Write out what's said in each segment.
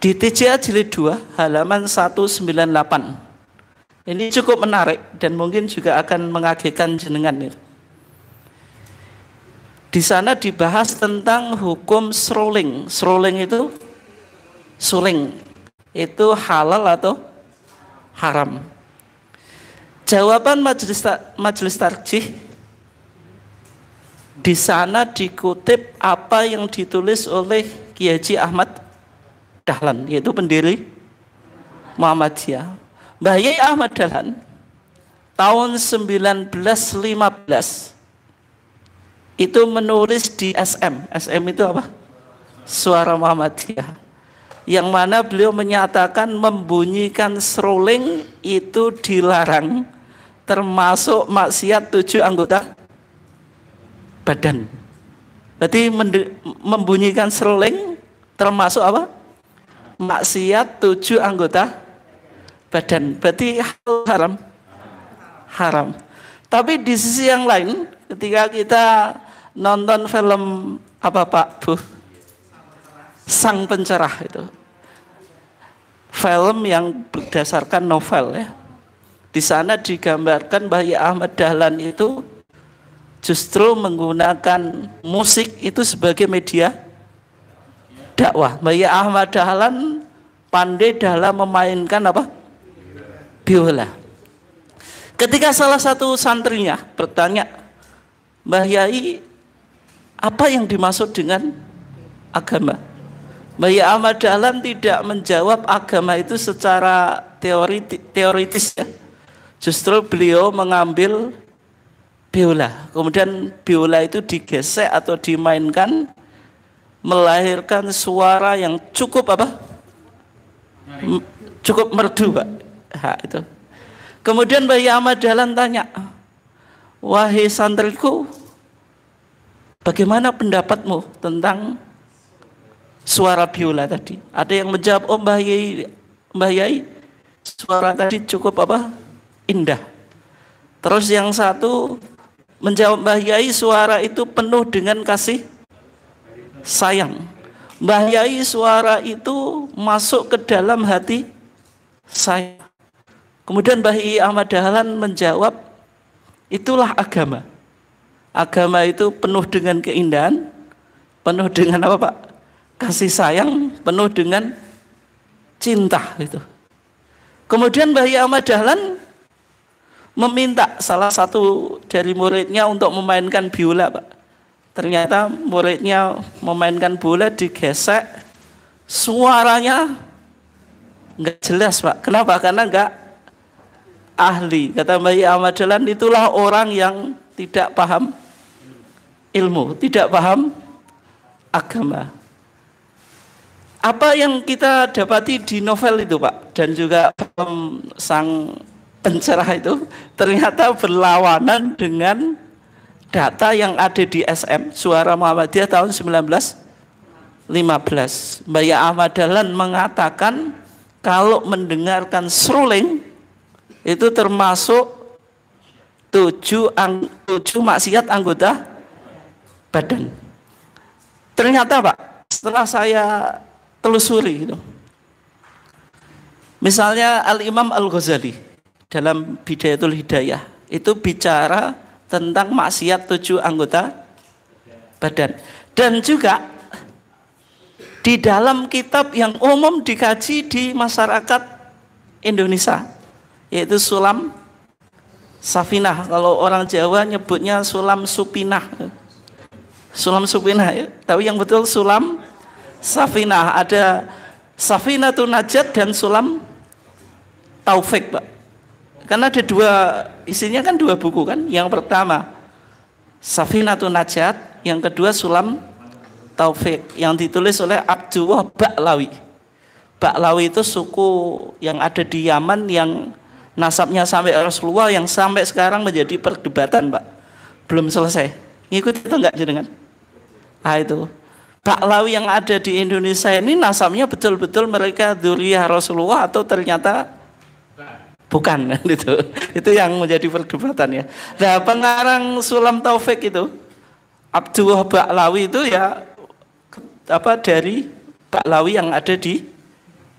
di TCA jilid 2 halaman 198. Ini cukup menarik dan mungkin juga akan mengagetkan jenengan nih. Ya. Di sana dibahas tentang hukum seruling. Seruling itu suling. Itu halal atau haram. Jawaban majelis majelis tarjih di sana dikutip apa yang ditulis oleh Kiai Ahmad Dahlan yaitu pendiri Muhammadiyah Mbah Yai Ahmad Dahlan tahun 1915 itu menulis di SM. SM itu apa? Suara Muhammadiyah. Yang mana beliau menyatakan membunyikan seruling itu dilarang termasuk maksiat tujuh anggota badan. Berarti membunyikan seruling termasuk apa? maksiat tujuh anggota badan. Berarti haram. Haram. Tapi di sisi yang lain, ketika kita nonton film apa Pak Bu? Sang Pencerah itu. Film yang berdasarkan novel ya. Di sana digambarkan bahwa Ahmad Dahlan itu justru menggunakan musik itu sebagai media dakwah. Mbak ya Ahmad Dahlan pandai dalam memainkan apa? Biola. Ketika salah satu santrinya bertanya, Mbah Yai, apa yang dimaksud dengan agama? Mbah Yai Ahmad Dahlan tidak menjawab agama itu secara teori teoritis ya. Justru beliau mengambil biola. Kemudian biola itu digesek atau dimainkan melahirkan suara yang cukup apa? cukup merdu, Pak. Ha, itu. Kemudian Bayi Ahmad Dahlan tanya, "Wahai santriku, bagaimana pendapatmu tentang suara biola tadi?" Ada yang menjawab, "Oh, Mbah Yai, Mbah Yai, suara tadi cukup apa? Indah." Terus yang satu menjawab, "Mbah Yai, suara itu penuh dengan kasih sayang. Mbah Yai suara itu masuk ke dalam hati saya. Kemudian Mbah Yai Ahmad Dahlan menjawab, itulah agama. Agama itu penuh dengan keindahan, penuh dengan apa Pak? Kasih sayang, penuh dengan cinta gitu. Kemudian Mbah Yai Ahmad Dahlan meminta salah satu dari muridnya untuk memainkan biola Pak. Ternyata muridnya memainkan bola digesek, suaranya nggak jelas pak. Kenapa? Karena nggak ahli. Kata Mbak Ahmad iya Jalan itulah orang yang tidak paham ilmu, tidak paham agama. Apa yang kita dapati di novel itu Pak dan juga sang pencerah itu ternyata berlawanan dengan data yang ada di SM Suara Muhammadiyah tahun 1915 Mbak ya Ahmad Dahlan mengatakan kalau mendengarkan seruling itu termasuk tujuh, ang, tujuh maksiat anggota badan. Ternyata Pak, setelah saya telusuri itu, misalnya Al Imam Al Ghazali dalam Bidayatul Hidayah itu bicara tentang maksiat tujuh anggota badan. Dan juga di dalam kitab yang umum dikaji di masyarakat Indonesia yaitu sulam safinah kalau orang Jawa nyebutnya sulam supinah sulam supinah ya tapi yang betul sulam safinah ada safinah Tunajat dan sulam taufik pak karena ada dua, isinya kan dua buku kan. Yang pertama, Safinatun Najat. Yang kedua, Sulam Taufik. Yang ditulis oleh Abdullah Baklawi. Baklawi itu suku yang ada di Yaman yang nasabnya sampai Rasulullah yang sampai sekarang menjadi perdebatan, Pak. Belum selesai. Ngikut itu enggak jenengan? Ah itu. Baklawi yang ada di Indonesia ini nasabnya betul-betul mereka duriah Rasulullah atau ternyata bukan itu itu yang menjadi perdebatan ya nah pengarang sulam taufik itu Abdullah Baklawi itu ya apa dari Baklawi yang ada di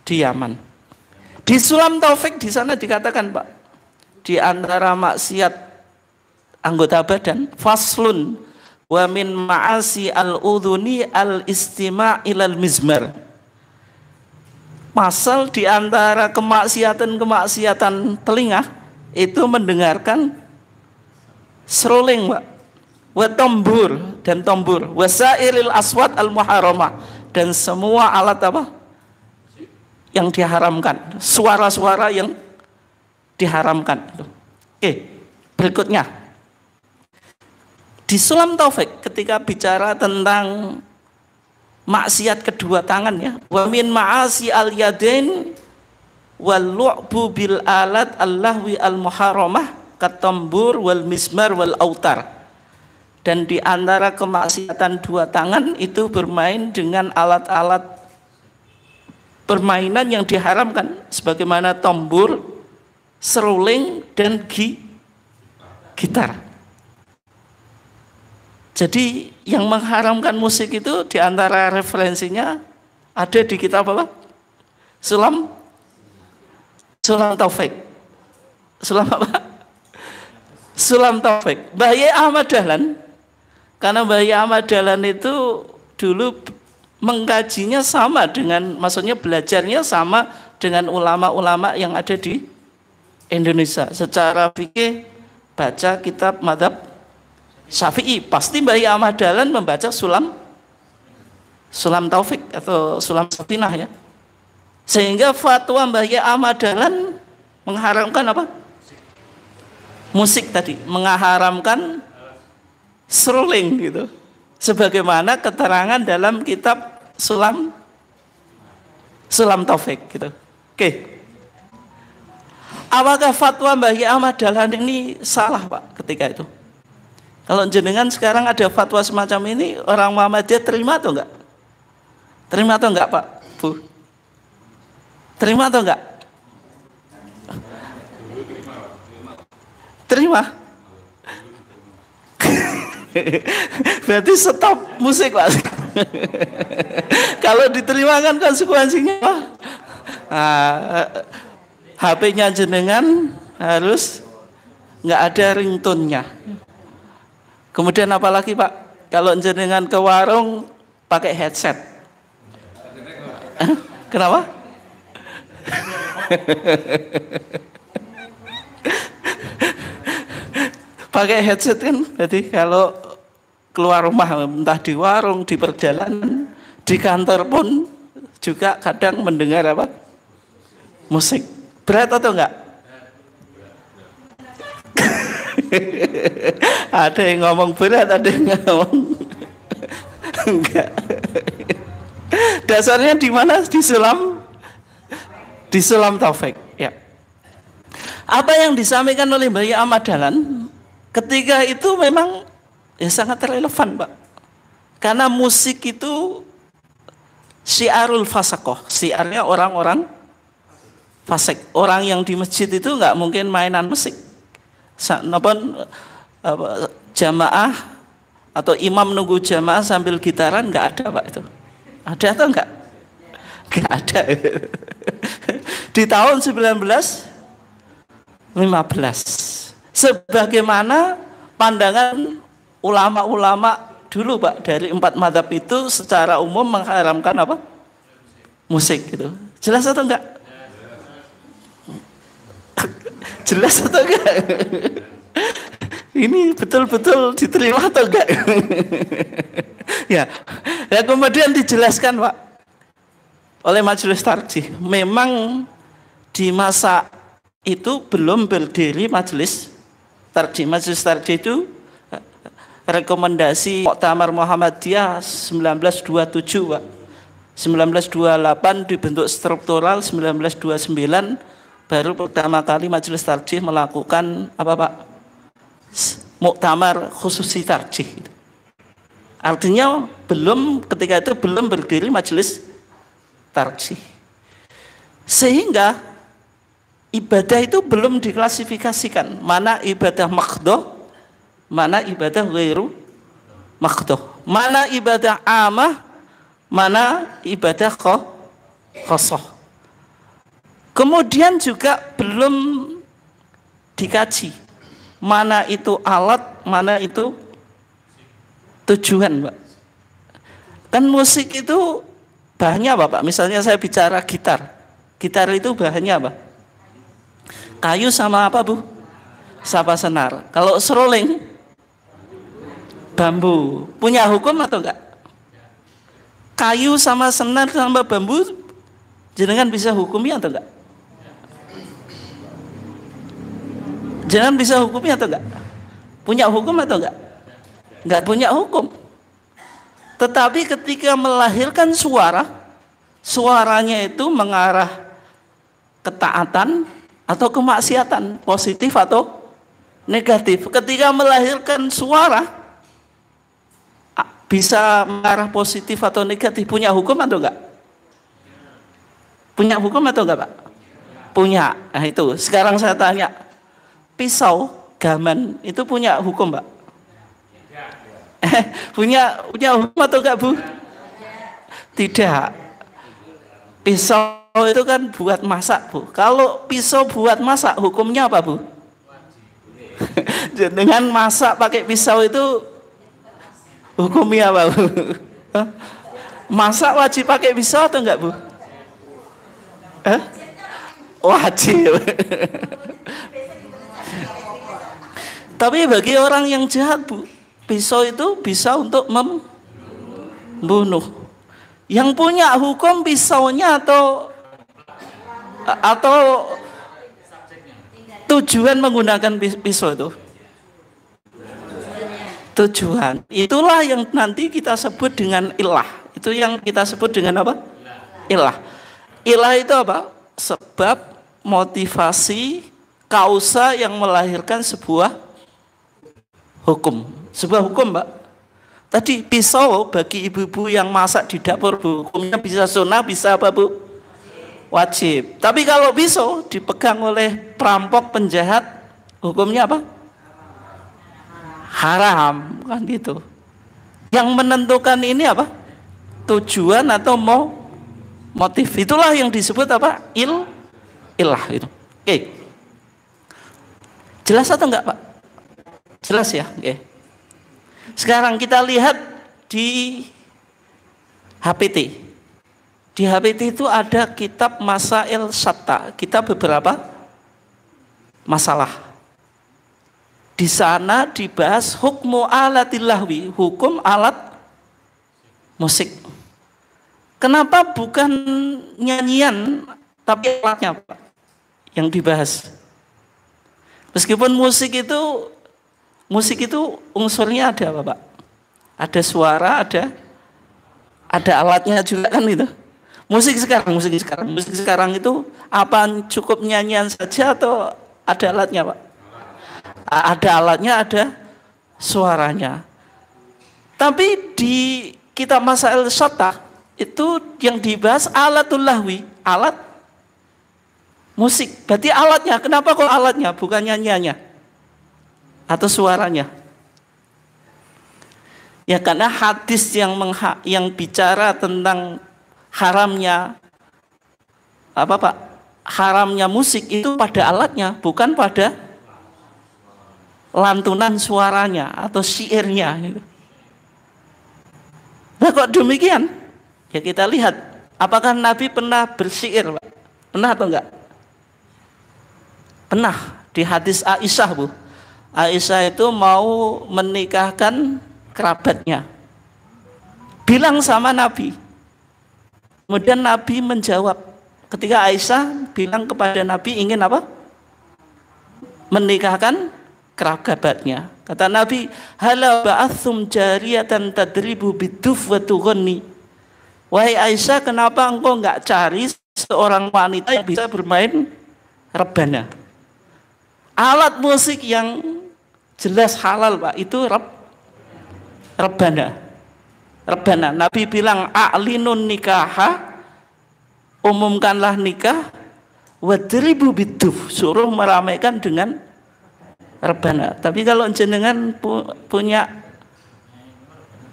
di Yaman di sulam taufik di sana dikatakan Pak di antara maksiat anggota badan faslun wa min ma'asi al uduni al-istima' ilal mizmar Pasal di antara kemaksiatan-kemaksiatan telinga itu mendengarkan seruling, Pak. wetombur dan tombur, wasairil aswat al muharramah dan semua alat apa? yang diharamkan, suara-suara yang diharamkan. Oke, berikutnya. Di Sulam Taufik ketika bicara tentang maksiat kedua tangan ya wa min ma'asi al yadain wal lu'bu bil alat allahwi al muharramah katambur wal mismar wal autar dan di antara kemaksiatan dua tangan itu bermain dengan alat-alat permainan yang diharamkan sebagaimana tombur, seruling dan gi gitar. Jadi yang mengharamkan musik itu diantara referensinya ada di kitab apa? Sulam Sulam Taufik. Sulam apa? Sulam Taufik. Bayi Ahmad Dahlan. Karena Bayi Ahmad Dahlan itu dulu mengkajinya sama dengan, maksudnya belajarnya sama dengan ulama-ulama yang ada di Indonesia. Secara fikih baca kitab madhab Syafi'i pasti bayi iya Ahmad Dahlan membaca sulam sulam taufik atau sulam satinah ya sehingga fatwa Mbah iya Ahmad Dahlan mengharamkan apa musik tadi mengharamkan seruling gitu sebagaimana keterangan dalam kitab sulam sulam taufik gitu oke okay. Apakah fatwa Mbah iya Ahmad Dahlan ini salah Pak ketika itu? Kalau jenengan sekarang ada fatwa semacam ini, orang Muhammadiyah terima atau enggak? Terima atau enggak, Pak? Bu? Terima atau enggak? Terima. Berarti stop musik, Pak. Kalau diterima kan konsekuensinya Pak. Ah, eh, eh, HP-nya jenengan harus nggak ada ringtone-nya. Kemudian apalagi Pak, kalau jenengan ke warung pakai headset. Kenapa? pakai headset kan jadi kalau keluar rumah entah di warung, di perjalanan, di kantor pun juga kadang mendengar apa? musik. Berat atau enggak? ada yang ngomong berat, ada yang ngomong enggak. Dasarnya di mana? Di sulam di sulam taufik, ya. Apa yang disampaikan oleh Mbak Ahmad Dahlan ketika itu memang ya sangat relevan, Pak. Karena musik itu siarul fasakoh, siarnya orang-orang fasik. Orang yang di masjid itu nggak mungkin mainan musik apa, apa jamaah atau imam nunggu jamaah sambil gitaran nggak ada pak itu ada atau nggak nggak ada di tahun 1915 sebagaimana pandangan ulama-ulama dulu pak dari empat madhab itu secara umum mengharamkan apa musik gitu jelas atau enggak jelas atau enggak ini betul-betul diterima atau enggak ya ya kemudian dijelaskan pak oleh majelis tarjih memang di masa itu belum berdiri majelis tarjih majelis tarjih itu eh, rekomendasi Muktamar Muhammadiyah 1927 Pak. 1928 dibentuk struktural 1929 baru pertama kali Majelis Tarjih melakukan apa Pak? Muktamar khususi tarjih. Artinya belum ketika itu belum berdiri Majelis Tarjih. Sehingga ibadah itu belum diklasifikasikan mana ibadah makdoh, mana ibadah wiru makdoh, mana ibadah amah, mana ibadah kosoh Kemudian juga belum dikaji mana itu alat, mana itu tujuan, Pak. Kan musik itu bahannya apa, Pak? Misalnya saya bicara gitar. Gitar itu bahannya apa? Kayu sama apa, Bu? Sapa senar. Kalau seruling bambu. Punya hukum atau enggak? Kayu sama senar sama bambu jenengan bisa hukumnya atau enggak? jangan bisa hukumnya atau enggak? Punya hukum atau enggak? Enggak punya hukum. Tetapi ketika melahirkan suara, suaranya itu mengarah ketaatan atau kemaksiatan, positif atau negatif. Ketika melahirkan suara, bisa mengarah positif atau negatif. Punya hukum atau enggak? Punya hukum atau enggak, Pak? Punya. Nah, itu. Sekarang saya tanya, pisau gaman itu punya hukum, Pak? punya punya hukum atau enggak, Bu? Tidak. Pisau itu kan buat masak, Bu. Kalau pisau buat masak, hukumnya apa, Bu? Dengan masak pakai pisau itu hukumnya apa, Bu? masak wajib pakai pisau atau enggak, Bu? Eh? Wajib. Tapi bagi orang yang jahat, pisau itu bisa untuk membunuh. Yang punya hukum pisaunya atau atau tujuan menggunakan pisau itu? Tujuan. Itulah yang nanti kita sebut dengan ilah. Itu yang kita sebut dengan apa? Ilah. Ilah itu apa? Sebab, motivasi, kausa yang melahirkan sebuah hukum. Sebuah hukum, mbak Tadi pisau bagi ibu-ibu yang masak di dapur, Bu. Hukumnya bisa sunnah, bisa apa, Bu? Wajib. Tapi kalau pisau dipegang oleh perampok penjahat, hukumnya apa? Haram, kan gitu. Yang menentukan ini apa? Tujuan atau mau motif. Itulah yang disebut apa? Il ilah itu. Oke. Jelas atau enggak, Pak? Jelas ya? Okay. Sekarang kita lihat di HPT. Di HPT itu ada kitab Masail Satta. Kita beberapa masalah. Di sana dibahas hukmu alatilahwi, hukum alat musik. Kenapa bukan nyanyian tapi alatnya apa yang dibahas? Meskipun musik itu Musik itu unsurnya ada apa, Pak? Ada suara, ada ada alatnya juga kan itu. Musik sekarang, musik sekarang, musik sekarang itu apa cukup nyanyian saja atau ada alatnya, Pak? Ada alatnya, ada suaranya. Tapi di kita masa El Sota itu yang dibahas alatul lahwi, alat musik. Berarti alatnya, kenapa kok alatnya bukan nyanyiannya? atau suaranya. Ya karena hadis yang mengha yang bicara tentang haramnya apa Pak? Haramnya musik itu pada alatnya, bukan pada lantunan suaranya atau syairnya Nah kok demikian? Ya kita lihat apakah Nabi pernah bersyair, Pak? Pernah atau enggak? Pernah di hadis Aisyah, Bu. Aisyah itu mau menikahkan kerabatnya. Bilang sama Nabi. Kemudian Nabi menjawab. Ketika Aisyah bilang kepada Nabi ingin apa? Menikahkan kerabatnya. Kata Nabi, "Hala ba'athum jariyatan tadribu biduf wa tughani. Wahai Aisyah, kenapa engkau enggak cari seorang wanita yang bisa bermain rebana? Alat musik yang Jelas halal Pak, itu reb, rebana. Rebana. Nabi bilang a'linun nikaha umumkanlah nikah wadribu biduf suruh meramaikan dengan rebana. Tapi kalau jenengan pu punya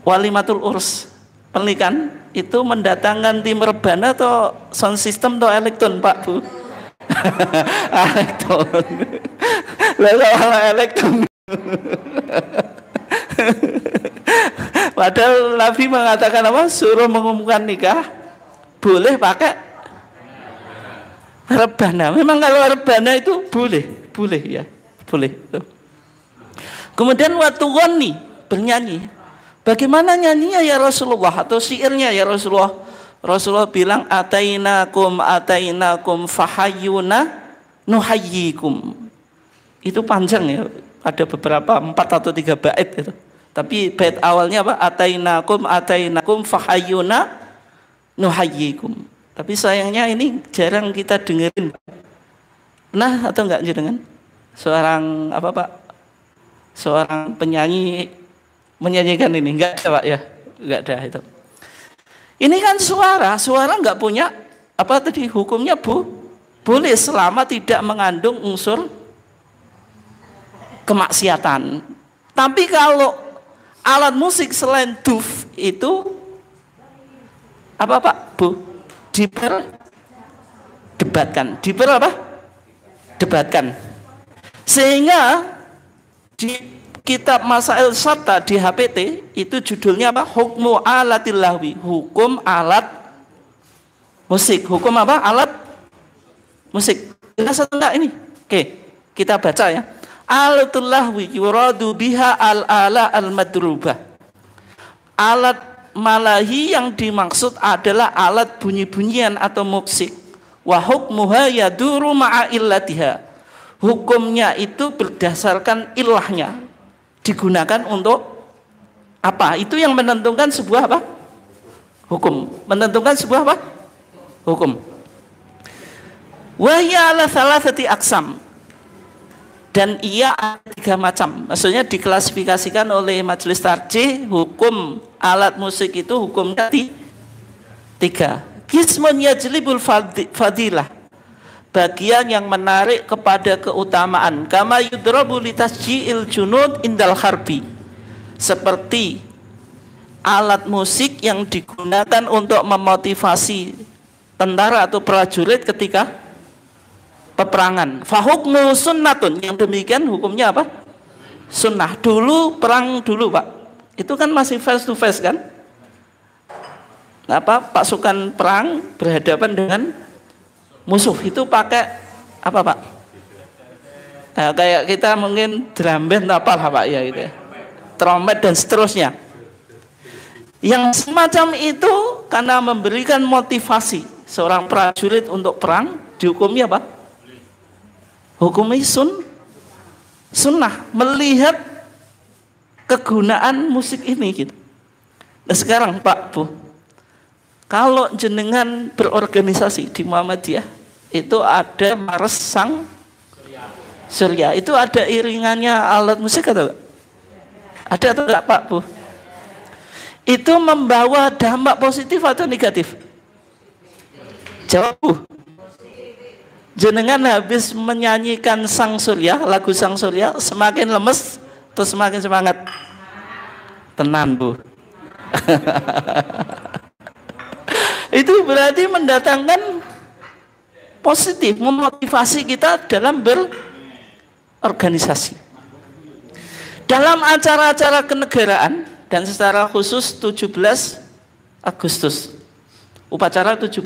walimatul urs pernikahan itu mendatangkan tim rebana atau sound system atau elektron Pak Bu. elektron. Lalu elektron Padahal Nabi mengatakan apa? Suruh mengumumkan nikah boleh pakai rebana. Memang kalau rebana itu boleh, boleh ya, boleh. Kemudian waktu goni bernyanyi. Bagaimana nyanyinya ya Rasulullah atau siirnya ya Rasulullah? Rasulullah bilang atainakum atainakum fahayuna nuhayyikum. Itu panjang ya, ada beberapa empat atau tiga bait itu. Tapi bait awalnya apa? Atainakum atainakum fahayuna nuhayyikum. Tapi sayangnya ini jarang kita dengerin. Nah, atau enggak dengan Seorang apa Pak? Seorang penyanyi menyanyikan ini enggak ada Pak ya? Enggak ada itu. Ini kan suara, suara enggak punya apa tadi hukumnya Bu? Boleh selama tidak mengandung unsur kemaksiatan. Tapi kalau alat musik selain duf itu apa Pak Bu? Diper debatkan. Diper apa? Debatkan. Sehingga di kitab Masail Sata di HPT itu judulnya apa? Hukmu alat hukum alat musik. Hukum apa? Alat musik. Jelas atau enggak ini? Oke, kita baca ya. Alatul lahwi yuradu biha al ala al madrubah. Alat malahi yang dimaksud adalah alat bunyi-bunyian atau musik Wa hukmuha yaduru ma'a illatiha. Hukumnya itu berdasarkan ilahnya. Digunakan untuk apa? Itu yang menentukan sebuah apa? Hukum. Menentukan sebuah apa? Hukum. wahyala ala salah seti aksam dan ia ada tiga macam. Maksudnya diklasifikasikan oleh Majelis Tarjih hukum alat musik itu hukumnya tiga. Kismun yajlibul fadilah. Bagian yang menarik kepada keutamaan. Kama yudrabu litasji'il junud indal harbi. Seperti alat musik yang digunakan untuk memotivasi tentara atau prajurit ketika peperangan. Fahukmu sunnatun. Yang demikian hukumnya apa? Sunnah. Dulu perang dulu pak. Itu kan masih face to face kan? apa pasukan perang berhadapan dengan musuh itu pakai apa pak? Nah, kayak kita mungkin drum band apa lah pak ya gitu ya. Trompet dan seterusnya. Yang semacam itu karena memberikan motivasi seorang prajurit untuk perang dihukumnya apa? hukum sun, sunnah melihat kegunaan musik ini gitu. Nah sekarang Pak Bu, kalau jenengan berorganisasi di Muhammadiyah itu ada maresang Sang Surya. Itu ada iringannya alat musik atau enggak? Ada atau enggak Pak Bu? Itu membawa dampak positif atau negatif? Jawab Bu jenengan habis menyanyikan Sang Surya, lagu Sang Surya, semakin lemes terus semakin semangat. Tenan, Bu. Itu berarti mendatangkan positif, memotivasi kita dalam berorganisasi. Dalam acara-acara kenegaraan dan secara khusus 17 Agustus. Upacara 17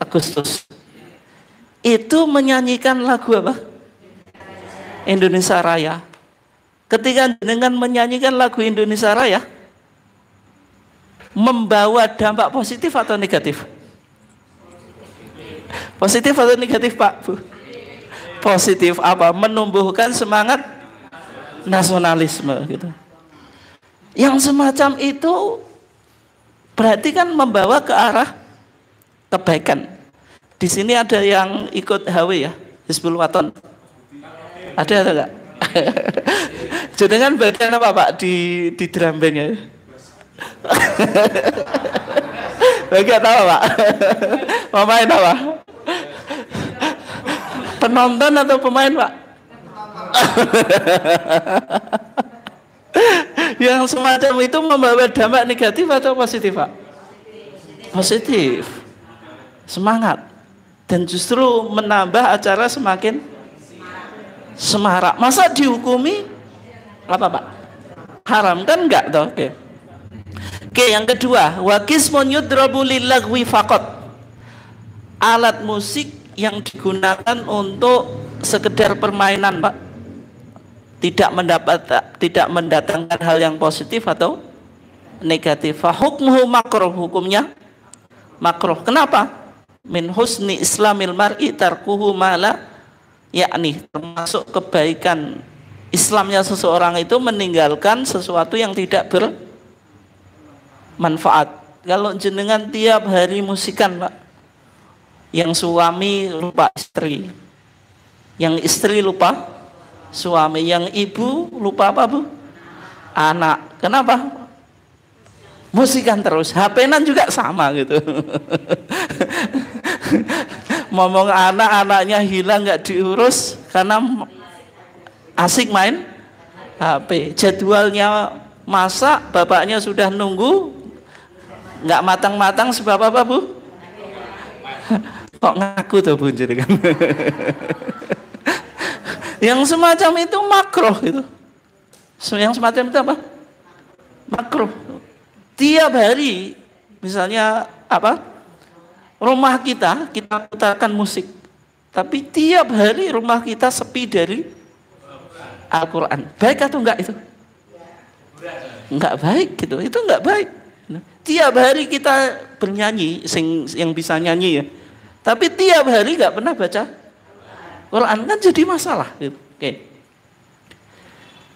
Agustus itu menyanyikan lagu apa? Indonesia Raya. Ketika dengan menyanyikan lagu Indonesia Raya, membawa dampak positif atau negatif? Positif atau negatif Pak Bu? Positif apa? Menumbuhkan semangat nasionalisme gitu. Yang semacam itu berarti kan membawa ke arah kebaikan. Di sini ada yang ikut HW ya, Hizbul Waton. Ada atau enggak? Jadi kan bagian apa Pak di di drum band bagian apa Pak? Mau main apa? Penonton atau pemain Pak? yang semacam itu membawa dampak negatif atau positif Pak? Positif. Semangat dan justru menambah acara semakin semarak. Masa dihukumi apa pak? Haram kan enggak toh? Oke. Oke, yang kedua, wakis yudrabu fakot. Alat musik yang digunakan untuk sekedar permainan, Pak. Tidak mendapat tidak mendatangkan hal yang positif atau negatif. Hukum hukumnya makruh. Kenapa? min husni islamil mar'i tarkuhu mala yakni termasuk kebaikan Islamnya seseorang itu meninggalkan sesuatu yang tidak bermanfaat. Kalau jenengan tiap hari musikan, Pak. Yang suami lupa istri. Yang istri lupa suami, yang ibu lupa apa, Bu? Anak. Kenapa? musikan terus, HP-nan juga sama gitu. Ngomong anak-anaknya hilang nggak diurus karena asik main HP. Jadwalnya masa bapaknya sudah nunggu, nggak matang-matang sebab apa bu? Kok ngaku tuh bu jadi kan? Yang semacam itu makro gitu. Yang semacam itu apa? Makro. Setiap hari misalnya apa? Rumah kita kita putarkan musik. Tapi tiap hari rumah kita sepi dari Al-Qur'an. Baik atau enggak itu? Enggak baik gitu. Itu enggak baik. Tiap hari kita bernyanyi sing yang bisa nyanyi ya. Tapi tiap hari enggak pernah baca Quran kan jadi masalah gitu. Oke. Okay.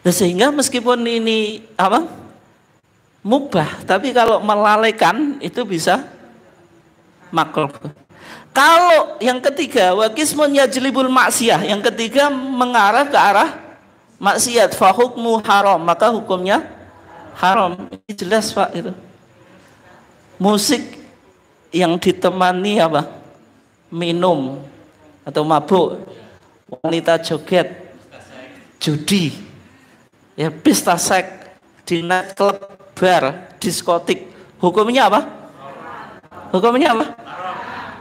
Nah, sehingga meskipun ini apa? mubah, tapi kalau melalaikan itu bisa makruh. Kalau yang ketiga wakismun yajlibul maksiyah, yang ketiga mengarah ke arah maksiat fahukmu haram, maka hukumnya haram. Ini jelas Pak itu. Musik yang ditemani apa? Minum atau mabuk, wanita joget, judi, ya pesta seks di nightclub bar, diskotik. Hukumnya apa? Hukumnya apa?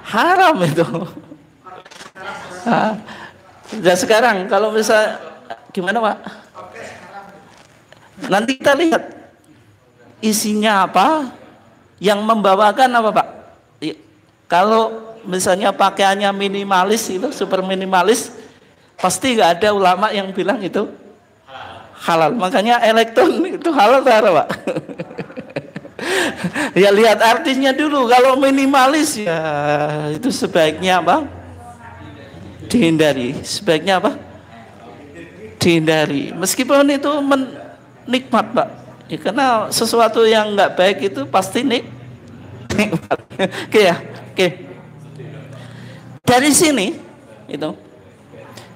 Haram itu. Nah, sekarang kalau bisa gimana Pak? Nanti kita lihat isinya apa, yang membawakan apa Pak? Kalau misalnya pakaiannya minimalis itu super minimalis, pasti nggak ada ulama yang bilang itu halal. Makanya elektron itu halal atau Pak? ya lihat artinya dulu. Kalau minimalis ya itu sebaiknya apa? Dihindari. Sebaiknya apa? Dihindari. Meskipun itu menikmat, Pak. Ya, karena sesuatu yang nggak baik itu pasti nik nikmat. Oke ya. Oke. Dari sini itu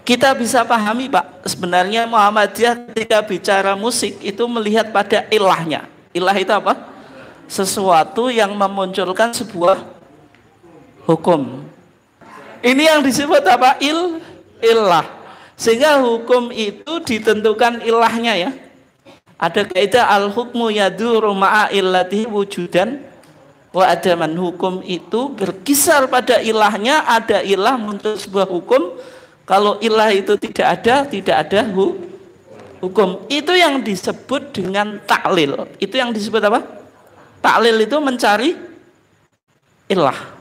kita bisa pahami Pak, sebenarnya Muhammadiyah ketika bicara musik itu melihat pada ilahnya. Ilah itu apa? sesuatu yang memunculkan sebuah hukum. Ini yang disebut apa? Il ilah. Sehingga hukum itu ditentukan ilahnya ya. Ada kaidah al-hukmu yaduru ma'a illati wujudan wa adaman hukum itu berkisar pada ilahnya ada ilah untuk sebuah hukum kalau ilah itu tidak ada tidak ada hukum itu yang disebut dengan taklil itu yang disebut apa Taklil itu mencari ilah.